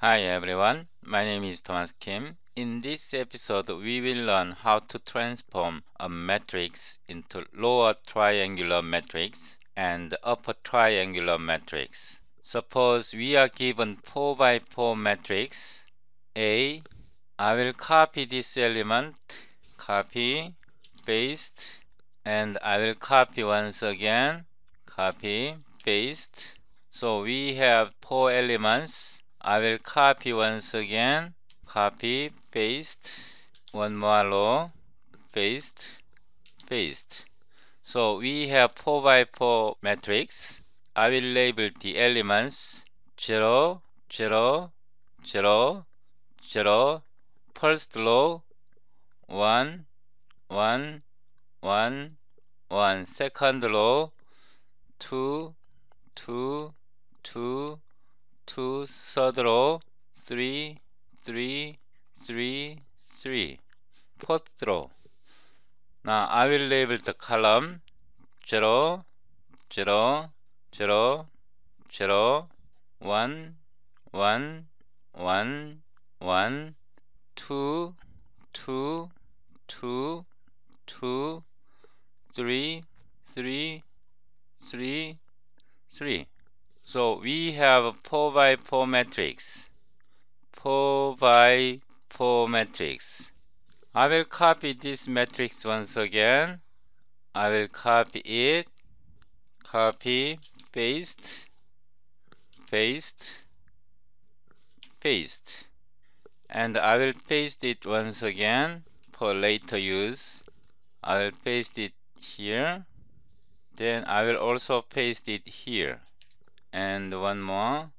Hi everyone, my name is Thomas Kim. In this episode, we will learn how to transform a matrix into lower triangular matrix and upper triangular matrix. Suppose we are given 4 by 4 matrix A. I will copy this element, copy, paste, and I will copy once again, copy, paste. So we have 4 elements I will copy once again copy paste one more row paste paste so we have 4 by 4 matrix I will label the elements 0 0 0 0 first row 1 1 1 1 second row 2 2 2 t w 2 t h i r d three, fourth row now I will label the column zero, zero, zero, zero, one, one, one, one, three, two, two, two, two, three, three, three. So we have a 4 by 4 matrix. 4 by 4 matrix. I will copy this matrix once again. I will copy it. Copy, paste, paste, paste. And I will paste it once again for later use. I will paste it here. Then I will also paste it here and one more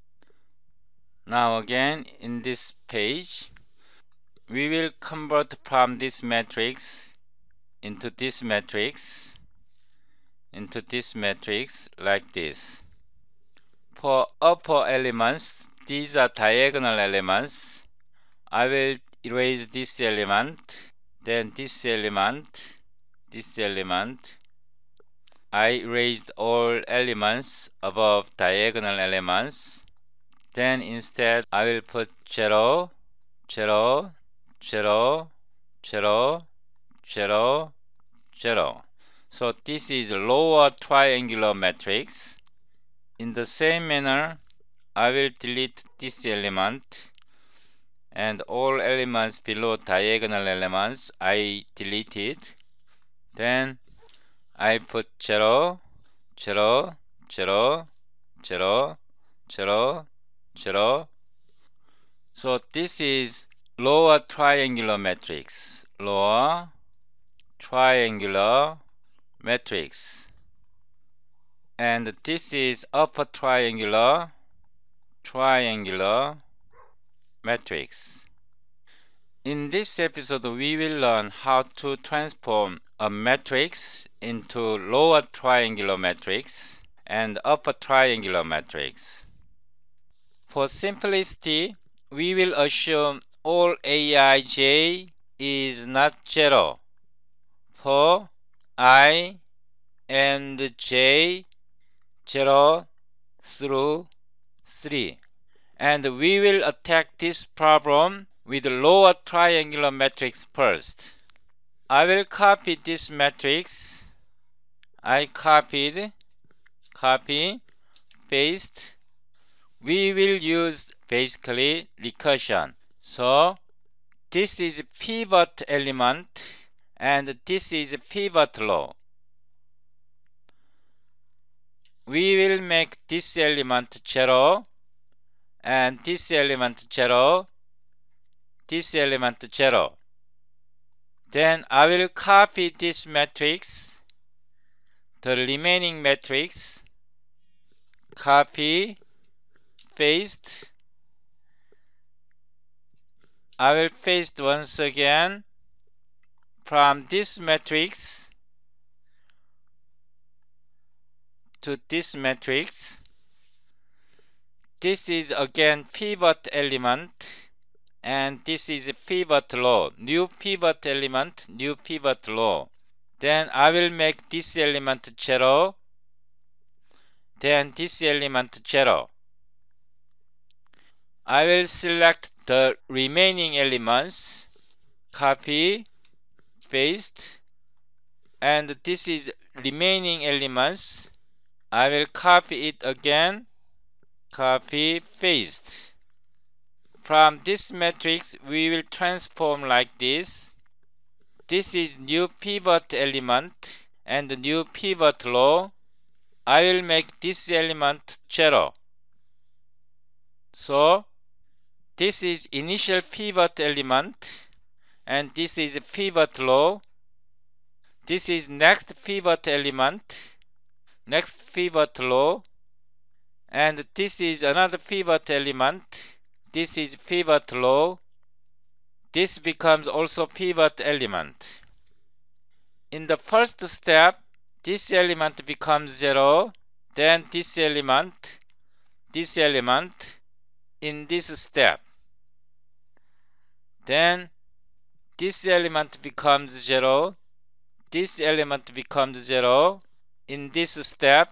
now again in this page we will convert from this matrix into this matrix into this matrix like this for upper elements these are diagonal elements I will erase this element then this element this element I erased all elements above diagonal elements. Then instead I will put 0, 0, 0, 0, 0, 0. So this is lower triangular matrix. In the same manner, I will delete this element and all elements below diagonal elements I deleted. Then I put zero, zero, zero, zero, zero, zero. So this is lower triangular matrix. Lower triangular matrix. And this is upper triangular triangular matrix. In this episode, we will learn how to transform a matrix into lower triangular matrix and upper triangular matrix. For simplicity, we will assume all aij is not zero for i and j 0 through 3. And we will attack this problem with lower triangular matrix first. I will copy this matrix. I copied, copy, paste. We will use basically recursion. So this is pivot element and this is pivot row. We will make this element 0 and this element 0, this element 0. Then I will copy this matrix, the remaining matrix, copy, paste. I will paste once again from this matrix to this matrix. This is again pivot element and this is pivot law. new pivot element new pivot law. then I will make this element 0 then this element 0 I will select the remaining elements copy paste and this is remaining elements I will copy it again copy paste from this matrix, we will transform like this. This is new pivot element and new pivot row. I will make this element 0. So, this is initial pivot element and this is pivot row. This is next pivot element, next pivot row, and this is another pivot element this is pivot row. This becomes also pivot element. In the first step, this element becomes 0, then this element, this element, in this step. Then this element becomes 0, this element becomes 0 in this step,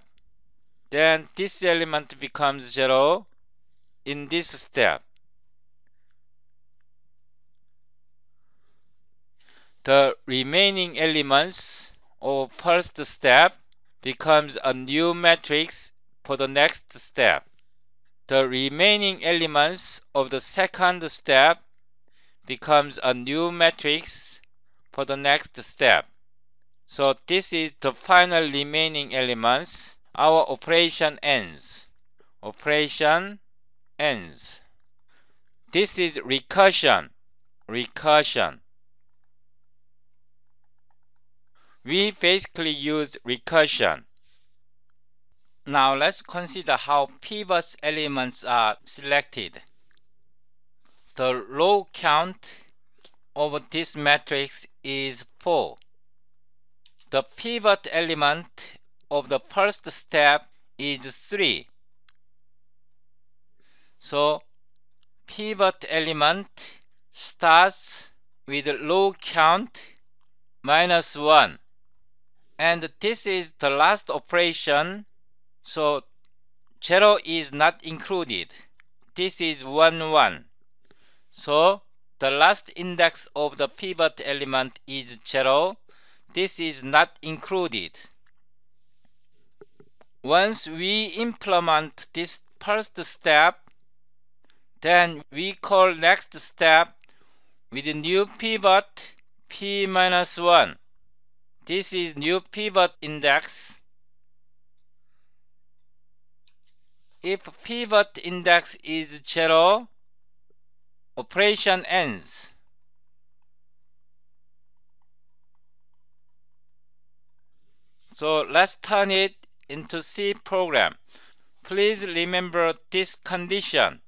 then this element becomes 0 in this step. the remaining elements of first step becomes a new matrix for the next step. The remaining elements of the second step becomes a new matrix for the next step. So this is the final remaining elements. Our operation ends. Operation ends. This is recursion. Recursion. we basically use recursion. Now let's consider how pivot elements are selected. The row count of this matrix is 4. The pivot element of the first step is 3. So pivot element starts with row count minus 1 and this is the last operation so 0 is not included this is 1 1 so the last index of the pivot element is 0 this is not included once we implement this first step then we call next step with new pivot p minus 1 this is new pivot index. If pivot index is zero, operation ends. So let's turn it into C program. Please remember this condition.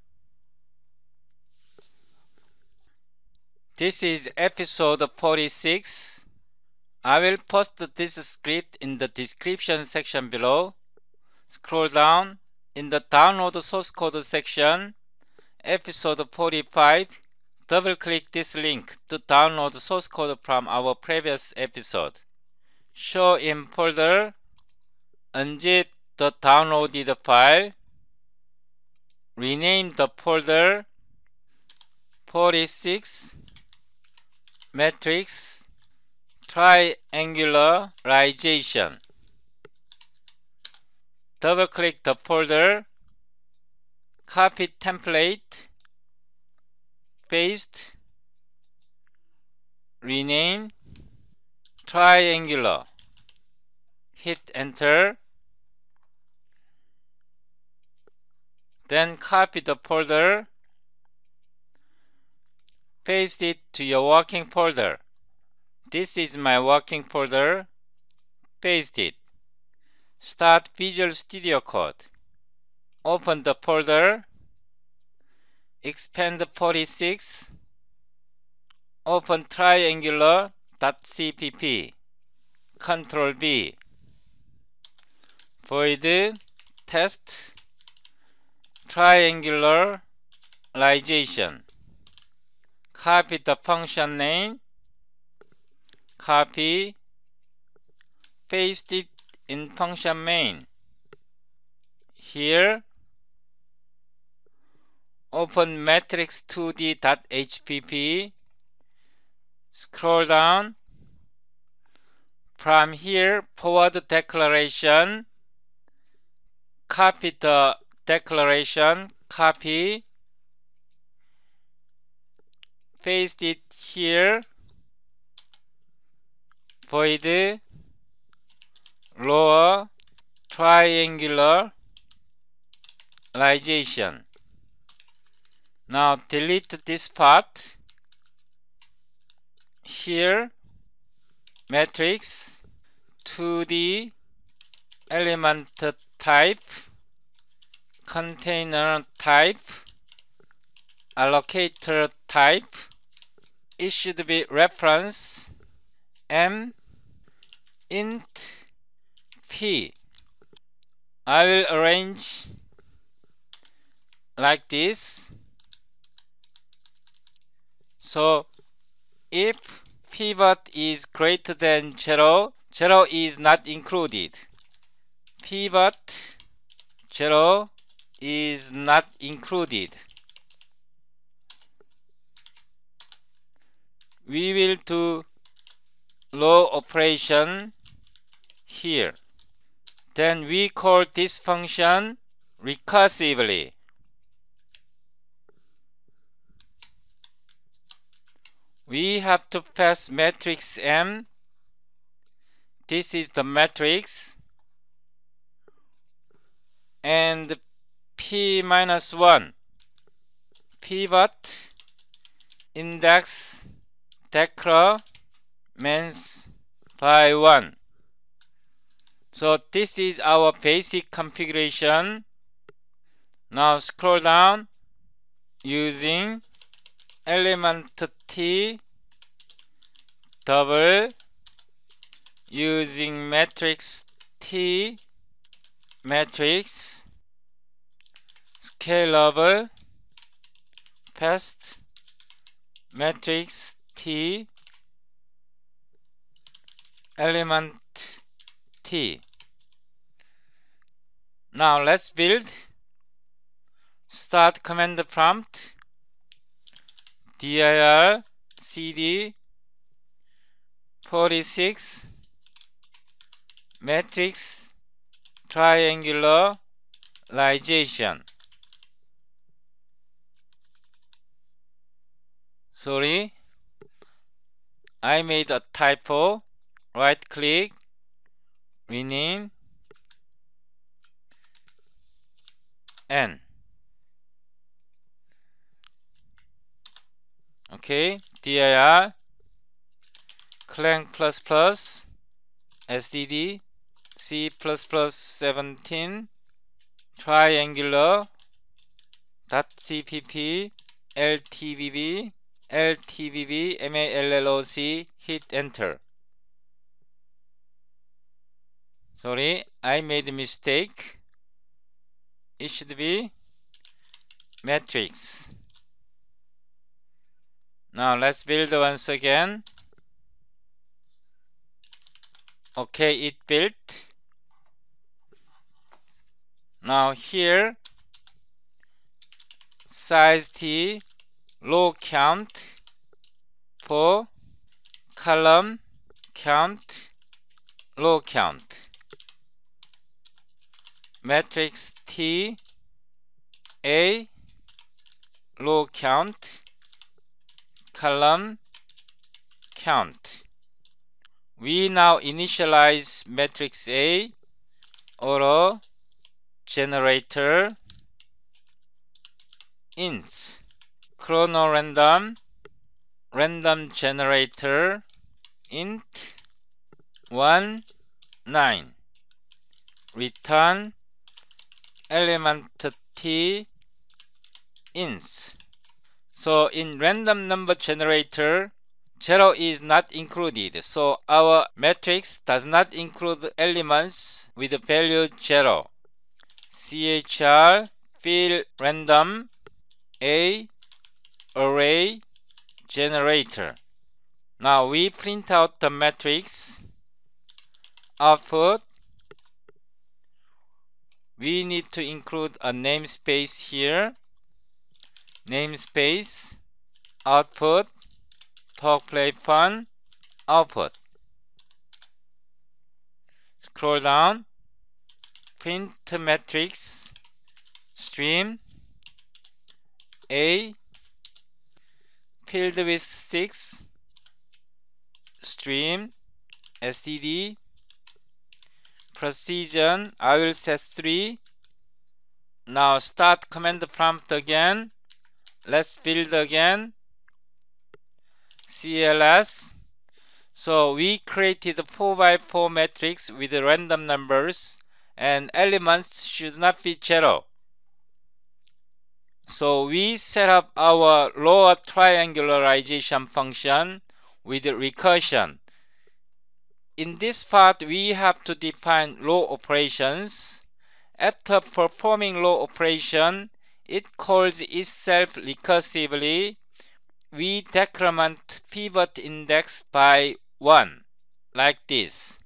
This is episode 46. I will post this script in the description section below. Scroll down. In the download source code section, episode 45, double click this link to download source code from our previous episode. Show in folder, unzip the downloaded file, rename the folder 46 matrix triangularization. Double click the folder, copy template, paste, rename triangular, hit enter, then copy the folder, paste it to your working folder. This is my working folder. Paste it. Start Visual Studio Code. Open the folder. Expand 46. Open triangular.cpp. Control V. Void test triangularization. Copy the function name copy, paste it in function main. Here, open matrix2d.hpp, scroll down, from here forward declaration, copy the declaration, copy, paste it here, void lower triangularization. Now delete this part. Here matrix 2D element type container type allocator type it should be reference m int p. I will arrange like this. So if pivot is greater than 0, 0 is not included. Pivot 0 is not included. We will do low operation here. Then we call this function recursively. We have to pass matrix M. This is the matrix. And P minus 1 pivot index means by 1 so this is our basic configuration. Now scroll down using element T double using matrix T matrix scalable past matrix T element now let's build. Start command prompt dir cd 46 matrix triangularization. Sorry, I made a typo. Right click, rename n okay dir clang plus plus sdd c plus plus 17 triangular dot cpp ltvb ltvb malloc hit enter sorry I made mistake it should be matrix now let's build once again okay it built now here size t row count for column count row count matrix T A row count column count we now initialize matrix A auto generator ints random random generator int 1 9 return element t ins. So in random number generator, 0 is not included. So our matrix does not include elements with the value 0. chr fill random a array generator. Now we print out the matrix output we need to include a namespace here namespace output talk play fun output scroll down print matrix stream a filled with 6 stream std precision I will set 3 now start command prompt again let's build again CLS so we created 4x4 matrix with random numbers and elements should not be 0 so we set up our lower triangularization function with recursion in this part, we have to define low operations. After performing low operation, it calls itself recursively. We decrement pivot index by 1, like this.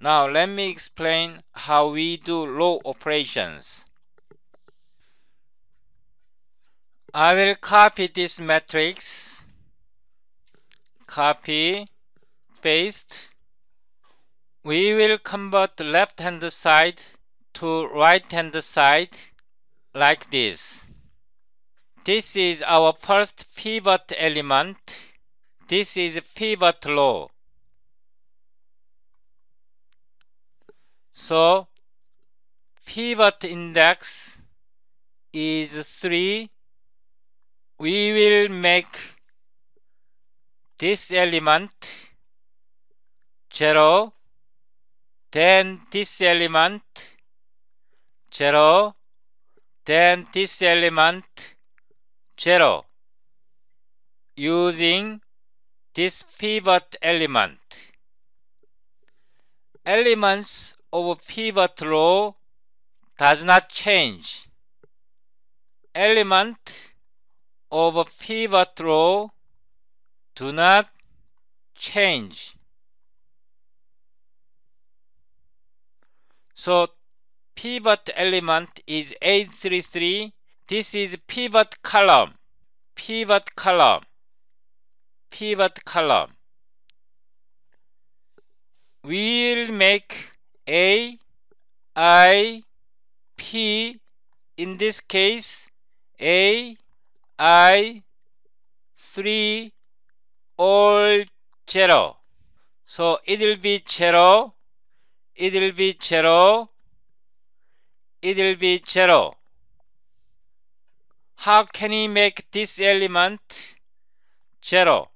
Now let me explain how we do low operations. I will copy this matrix, copy, paste, we will convert left hand side to right hand side like this. This is our first pivot element. This is pivot row. So pivot index is 3. We will make this element 0, then this element 0 then this element 0 using this pivot element elements of pivot row does not change element of pivot row do not change So pivot element is 833. This is pivot column, pivot column, pivot column. We'll make A, I, P, in this case, A, I, 3, all 0. So it will be 0, it'll be zero, it'll be zero. How can we make this element zero?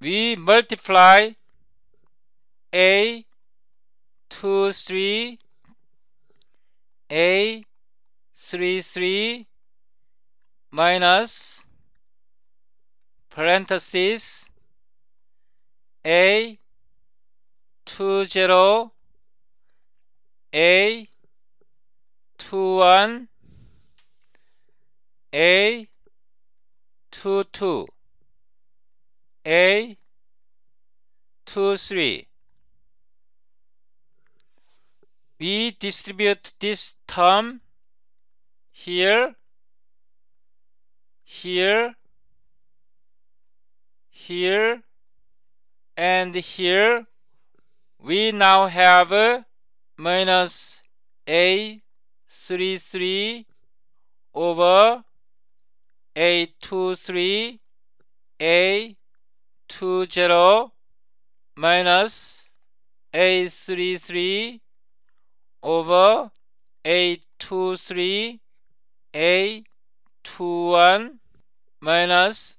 We multiply A, 2, 3, A, 3, 3, minus parentheses A two zero A two one A two two A two three we distribute this term here, here, here and here we now have minus a three over a a 20 minus a 33 over a 23 a 21 minus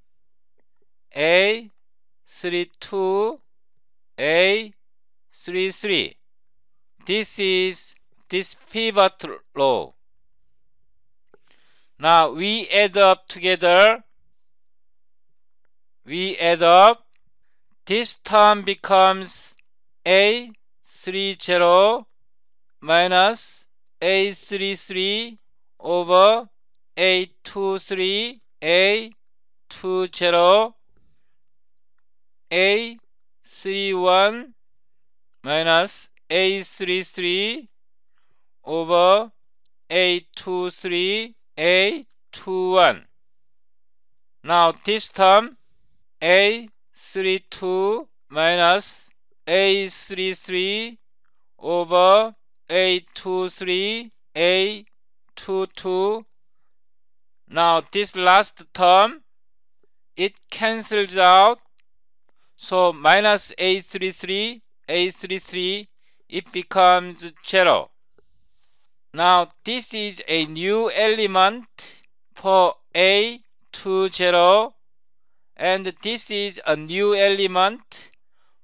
A 3 2 A 3 3 this is this pivot row now we add up together we add up this term becomes A 3 0 minus A 3 3 over A 2 3 A 2 0 a31 minus a33 over a23 a21 now this term a32 minus a33 over a23 a22 now this last term it cancels out so minus minus a A33, it becomes 0. Now this is a new element for A to 0 and this is a new element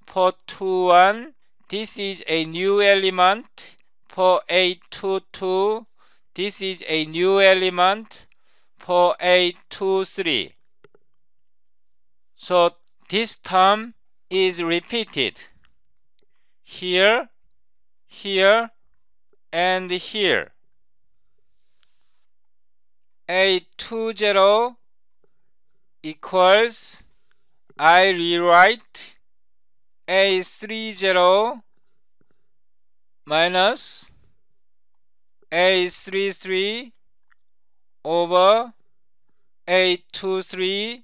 for 2 1. This is a new element for A two 2. This is a new element for A two 3. So this term is repeated here, here, and here. A20 equals I rewrite A30 minus a three three over a two three.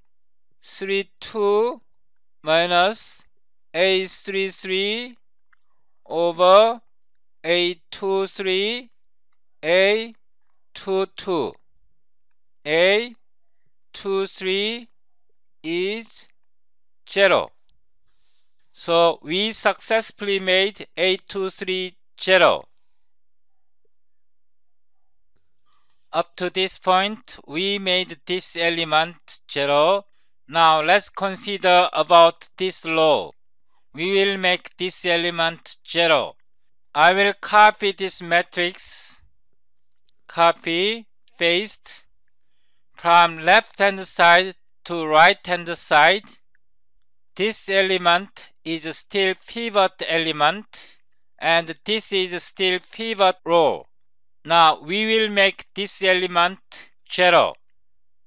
two minus a three over a three a two a three is 0 so we successfully made A23 0 up to this point we made this element 0 now let's consider about this row. We will make this element 0. I will copy this matrix, copy, paste from left hand side to right hand side. This element is still pivot element and this is still pivot row. Now we will make this element 0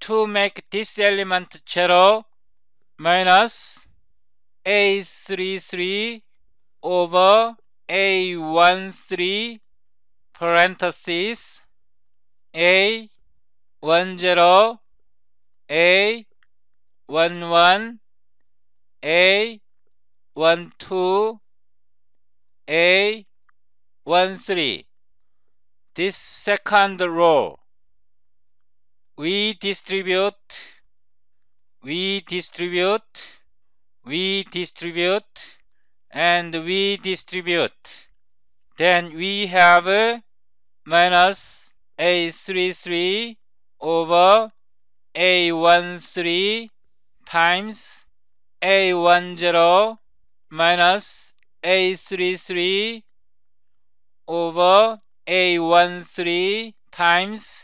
to make this element 0 minus A33 over A13 parentheses A10 A11 A12 A13 this second row we distribute we distribute we distribute and we distribute then we have minus a33 over a13 times a10 minus a33 over a13 times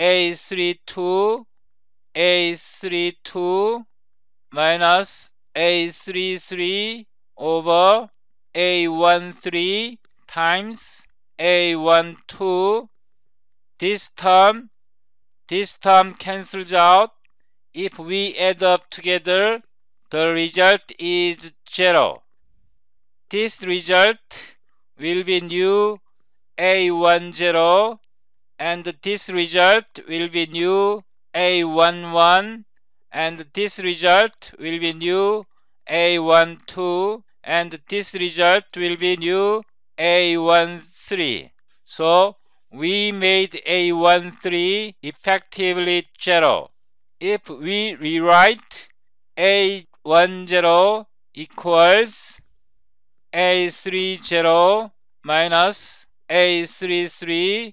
a three two, a three two minus a three three over a one three times a one two. this term this term cancels out if we add up together the result is 0 this result will be new a10 and this result will be new A11 and this result will be new A12 and this result will be new A13. So we made A13 effectively 0. If we rewrite A10 equals A30 minus A33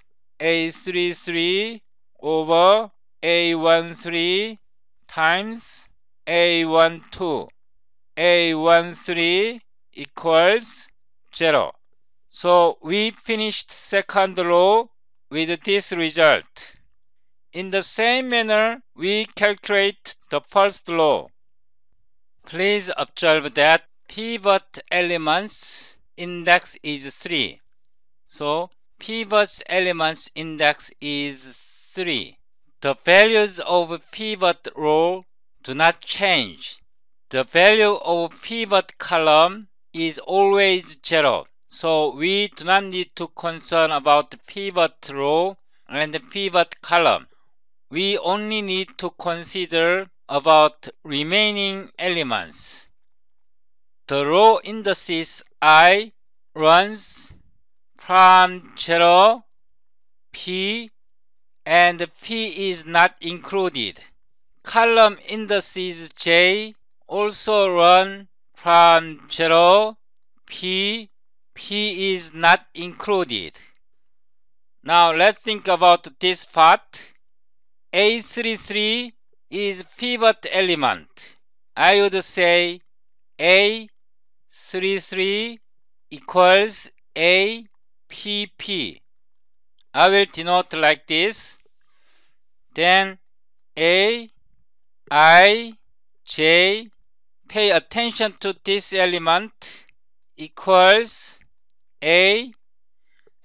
A33 over A13 times A12. A13 equals 0. So we finished second row with this result. In the same manner, we calculate the first row. Please observe that pivot elements index is 3. So pivot elements index is 3. The values of pivot row do not change. The value of pivot column is always 0. So we do not need to concern about pivot row and pivot column. We only need to consider about remaining elements. The row indices i runs prime zero P and P is not included. Column indices J also run from 0, P, P is not included. Now let's think about this part. A33 is pivot element. I would say A33 equals A PP. I will denote like this. Then A, I, J, pay attention to this element equals A,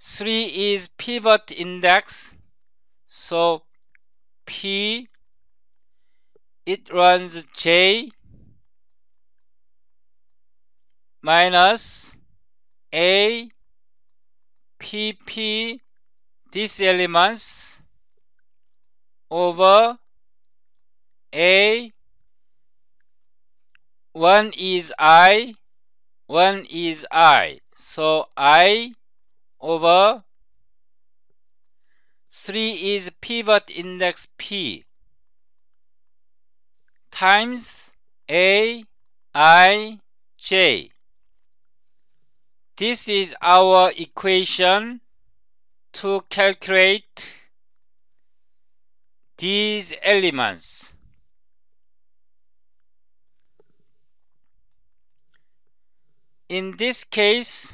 3 is pivot index. So P, it runs J minus A PP these elements over A one is I one is I so I over 3 is pivot index P times A I J this is our equation to calculate these elements. In this case,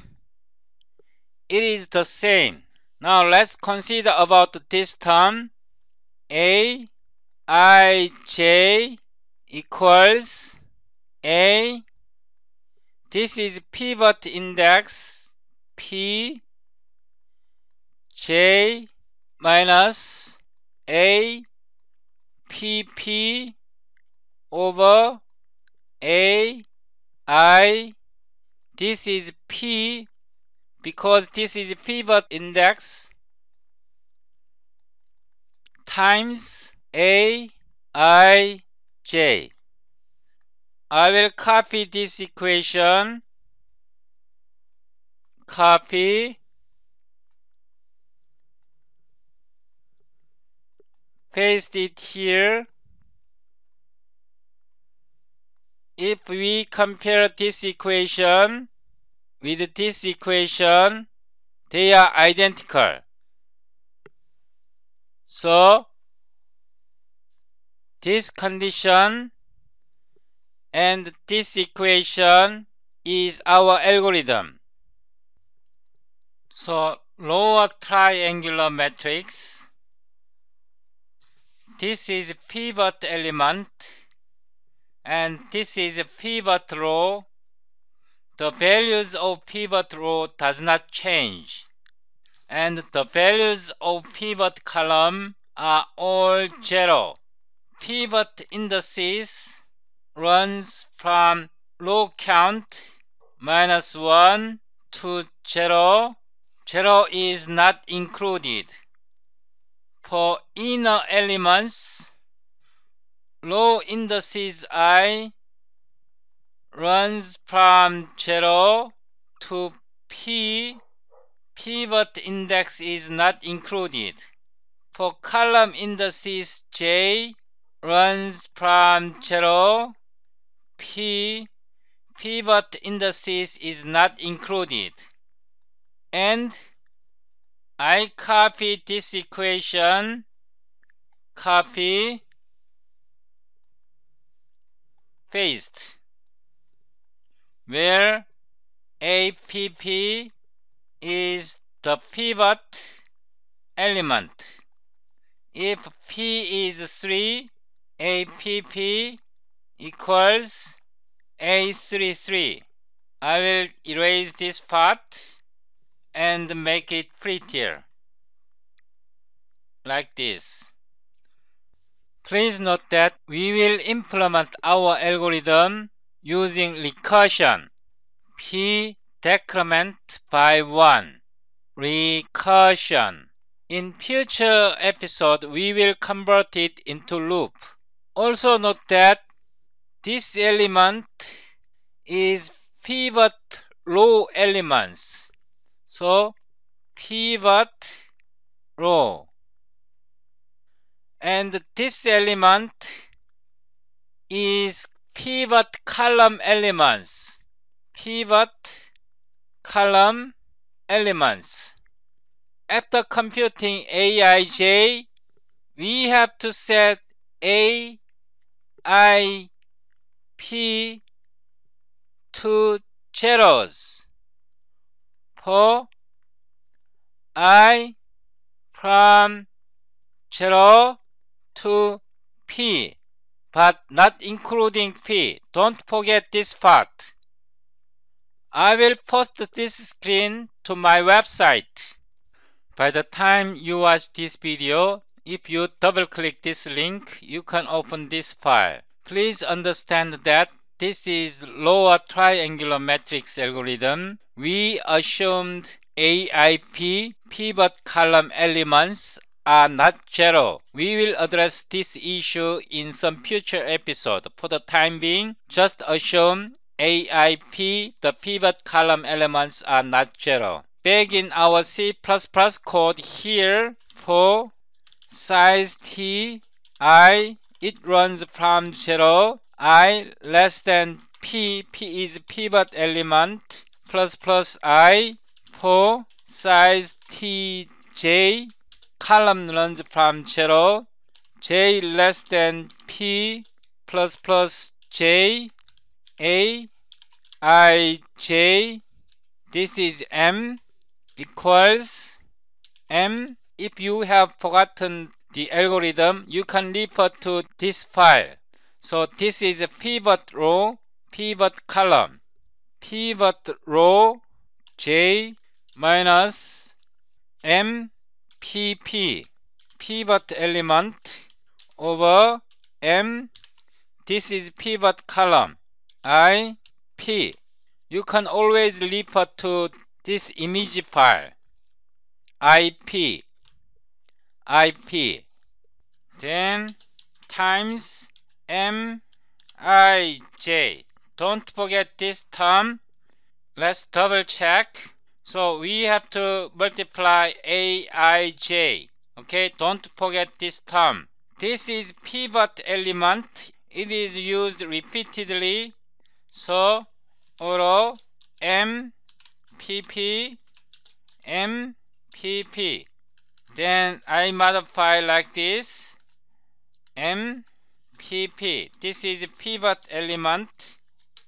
it is the same. Now let's consider about this term a i j equals a this is pivot index P J minus A P P over A I. This is P because this is pivot index times A I J. I will copy this equation. Copy. Paste it here. If we compare this equation with this equation, they are identical. So, this condition and this equation is our algorithm. So lower triangular matrix. This is pivot element and this is pivot row. The values of pivot row does not change and the values of pivot column are all zero. Pivot indices runs from low count minus 1 to 0. 0 is not included. For inner elements, low indices i runs from 0 to p. Pivot index is not included. For column indices j runs from 0 P pivot indices is not included. And I copy this equation, copy, paste, where APP is the pivot element. If P is 3, APP equals A33. I will erase this part and make it prettier like this. Please note that we will implement our algorithm using recursion p decrement by 1 recursion in future episode we will convert it into loop also note that this element is pivot row elements. So pivot row. And this element is pivot column elements. Pivot column elements. After computing aij, we have to set aij P two zeros, for I from zero to P but not including P. Don't forget this part. I will post this screen to my website. By the time you watch this video, if you double click this link, you can open this file. Please understand that this is lower triangular matrix algorithm. We assumed AIP pivot column elements are not zero. We will address this issue in some future episode. For the time being, just assume AIP, the pivot column elements are not zero. Back in our C++ code here for size t i it runs from 0, i less than p, p is pivot element, plus plus i for size t j, column runs from 0, j less than p, plus plus j, a, i, j, this is m, equals m, if you have forgotten the algorithm, you can refer to this file. So this is a pivot row, pivot column, pivot row J minus MPP, pivot element over M, this is pivot column, I, P. You can always refer to this image file, IP. IP 10 times MIJ. Don't forget this term. Let's double check. So we have to multiply AIJ. Okay, don't forget this term. This is pivot element. It is used repeatedly. So, ORO, MPP MPP. Then I modify like this MPP. This is pivot element.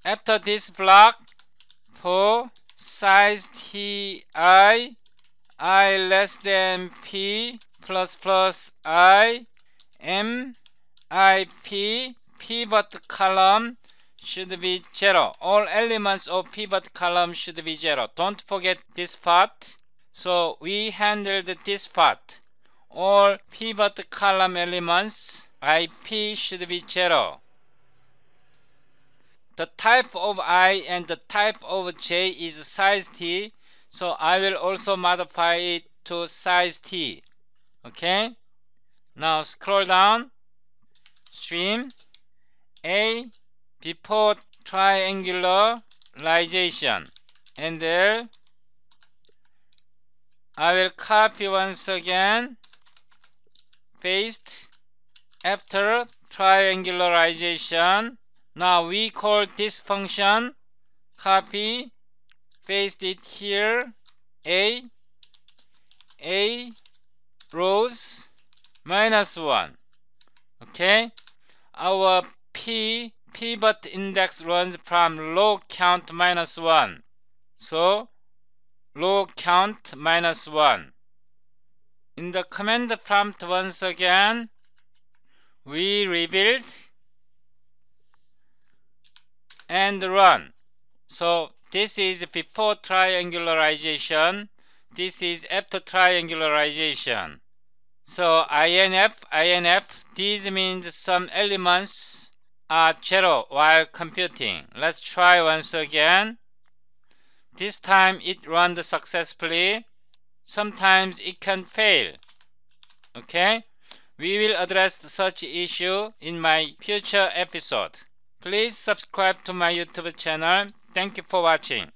After this block, for size TI, I less than P plus plus I, M, I, P, pivot column should be 0. All elements of pivot column should be 0. Don't forget this part. So we handled this part. All pivot column elements IP should be 0. The type of I and the type of J is size T, so I will also modify it to size T. Okay? Now scroll down, stream, A before triangularization, and there I will copy once again, paste after triangularization. Now we call this function copy, paste it here, a, a rows minus 1. Okay, our p pivot index runs from low count minus 1. So row count minus 1. In the command prompt once again, we rebuild and run. So this is before triangularization. This is after triangularization. So INF, INF, these means some elements are zero while computing. Let's try once again. This time it runs successfully. Sometimes it can fail. Okay? We will address such issue in my future episode. Please subscribe to my YouTube channel. Thank you for watching.